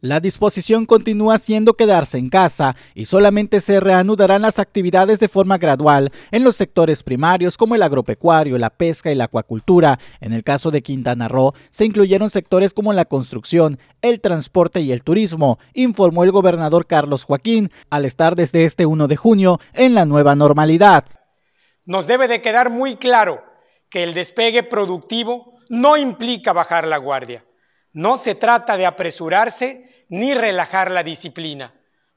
La disposición continúa siendo quedarse en casa y solamente se reanudarán las actividades de forma gradual en los sectores primarios como el agropecuario, la pesca y la acuacultura. En el caso de Quintana Roo, se incluyeron sectores como la construcción, el transporte y el turismo, informó el gobernador Carlos Joaquín al estar desde este 1 de junio en la nueva normalidad. Nos debe de quedar muy claro que el despegue productivo no implica bajar la guardia no se trata de apresurarse ni relajar la disciplina.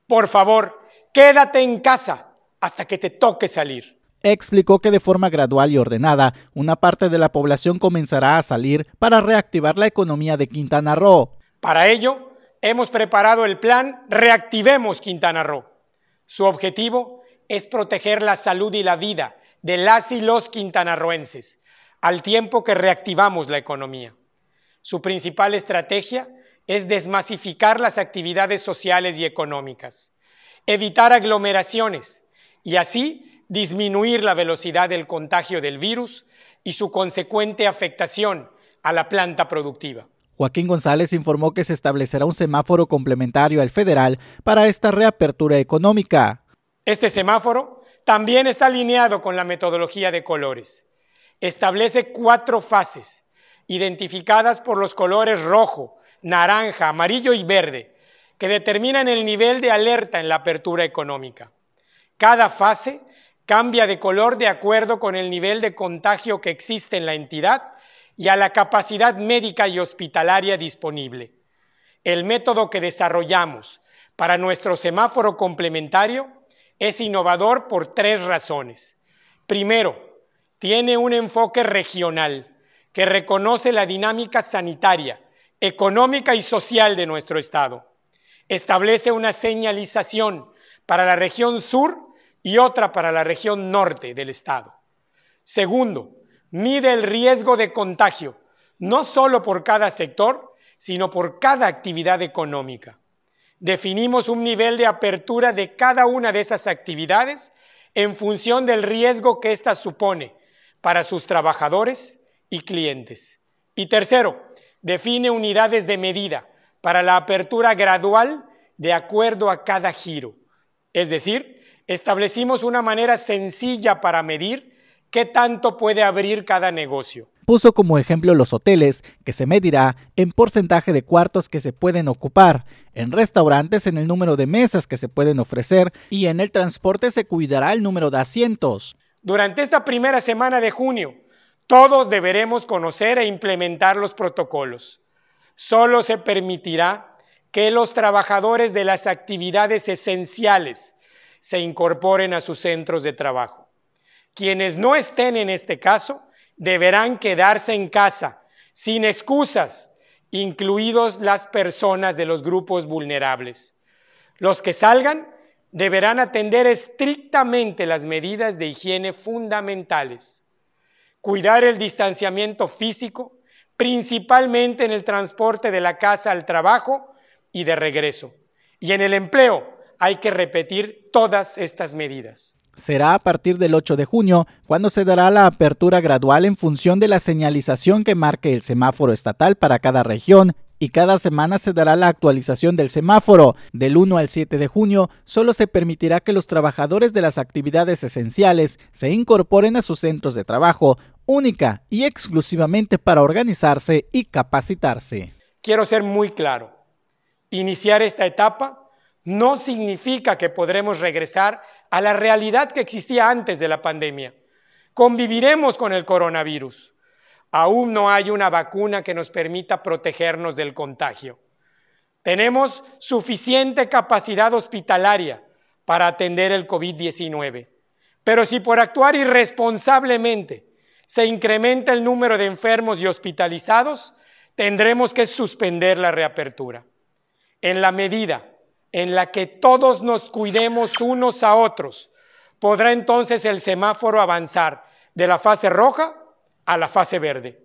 Por favor, quédate en casa hasta que te toque salir. Explicó que de forma gradual y ordenada, una parte de la población comenzará a salir para reactivar la economía de Quintana Roo. Para ello, hemos preparado el plan Reactivemos Quintana Roo. Su objetivo es proteger la salud y la vida de las y los quintanarroenses, al tiempo que reactivamos la economía. Su principal estrategia es desmasificar las actividades sociales y económicas, evitar aglomeraciones y así disminuir la velocidad del contagio del virus y su consecuente afectación a la planta productiva. Joaquín González informó que se establecerá un semáforo complementario al federal para esta reapertura económica. Este semáforo también está alineado con la metodología de colores. Establece cuatro fases identificadas por los colores rojo, naranja, amarillo y verde, que determinan el nivel de alerta en la apertura económica. Cada fase cambia de color de acuerdo con el nivel de contagio que existe en la entidad y a la capacidad médica y hospitalaria disponible. El método que desarrollamos para nuestro semáforo complementario es innovador por tres razones. Primero, tiene un enfoque regional que reconoce la dinámica sanitaria, económica y social de nuestro Estado. Establece una señalización para la región sur y otra para la región norte del Estado. Segundo, mide el riesgo de contagio, no solo por cada sector, sino por cada actividad económica. Definimos un nivel de apertura de cada una de esas actividades en función del riesgo que ésta supone para sus trabajadores, y clientes. Y tercero, define unidades de medida para la apertura gradual de acuerdo a cada giro. Es decir, establecimos una manera sencilla para medir qué tanto puede abrir cada negocio. Puso como ejemplo los hoteles, que se medirá en porcentaje de cuartos que se pueden ocupar, en restaurantes en el número de mesas que se pueden ofrecer y en el transporte se cuidará el número de asientos. Durante esta primera semana de junio, todos deberemos conocer e implementar los protocolos. Solo se permitirá que los trabajadores de las actividades esenciales se incorporen a sus centros de trabajo. Quienes no estén en este caso deberán quedarse en casa, sin excusas, incluidos las personas de los grupos vulnerables. Los que salgan deberán atender estrictamente las medidas de higiene fundamentales cuidar el distanciamiento físico, principalmente en el transporte de la casa al trabajo y de regreso. Y en el empleo hay que repetir todas estas medidas. Será a partir del 8 de junio cuando se dará la apertura gradual en función de la señalización que marque el semáforo estatal para cada región y cada semana se dará la actualización del semáforo. Del 1 al 7 de junio solo se permitirá que los trabajadores de las actividades esenciales se incorporen a sus centros de trabajo única y exclusivamente para organizarse y capacitarse. Quiero ser muy claro. Iniciar esta etapa no significa que podremos regresar a la realidad que existía antes de la pandemia. Conviviremos con el coronavirus. Aún no hay una vacuna que nos permita protegernos del contagio. Tenemos suficiente capacidad hospitalaria para atender el COVID-19. Pero si por actuar irresponsablemente se incrementa el número de enfermos y hospitalizados, tendremos que suspender la reapertura. En la medida en la que todos nos cuidemos unos a otros, podrá entonces el semáforo avanzar de la fase roja a la fase verde.